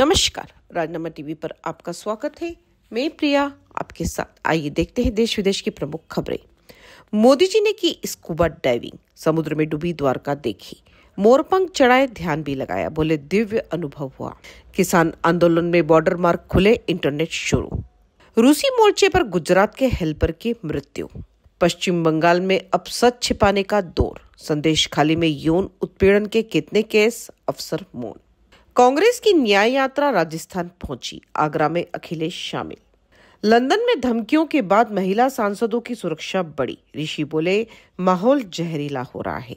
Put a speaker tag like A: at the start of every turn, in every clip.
A: नमस्कार राजनामा टीवी पर आपका स्वागत है मैं प्रिया आपके साथ आइए देखते हैं देश विदेश की प्रमुख खबरें मोदी जी ने की स्कूबा डाइविंग समुद्र में डूबी द्वारका देखी मोरपंख चढ़ाए ध्यान भी लगाया बोले दिव्य अनुभव हुआ किसान आंदोलन में बॉर्डर मार्ग खुले इंटरनेट शुरू रूसी मोर्चे पर गुजरात के हेल्पर की मृत्यु पश्चिम बंगाल में अब सच छिपाने का दौर संदेश खाली में यौन उत्पीड़न के कितने केस अफसर मौन कांग्रेस की न्याय यात्रा राजस्थान पहुंची आगरा में अखिलेश शामिल लंदन में धमकियों के बाद महिला सांसदों की सुरक्षा बढ़ी ऋषि बोले माहौल जहरीला हो रहा है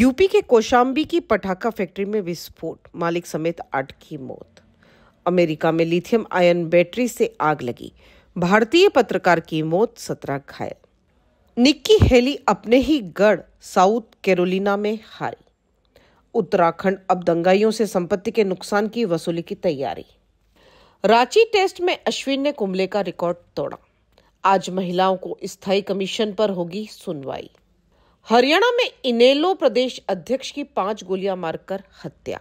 A: यूपी के कोशाम्बी की पटाखा फैक्ट्री में विस्फोट मालिक समेत आठ की मौत अमेरिका में लिथियम आयन बैटरी से आग लगी भारतीय पत्रकार की मौत सत्रह घायल निक्की हेली अपने ही गढ़ साउथ कैरोलिना में हारी उत्तराखंड अब दंगाइयों से संपत्ति के नुकसान की वसूली की तैयारी रांची टेस्ट में अश्विन ने कुंबले का रिकॉर्ड तोड़ा आज महिलाओं को स्थायी कमीशन पर होगी सुनवाई हरियाणा में इनेलो प्रदेश अध्यक्ष की पांच गोलियां मारकर हत्या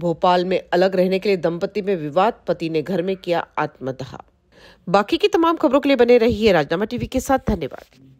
A: भोपाल में अलग रहने के लिए दंपति में विवाद पति ने घर में किया आत्मदाह बाकी की तमाम खबरों के लिए बने रहिए राजनामा टीवी के साथ धन्यवाद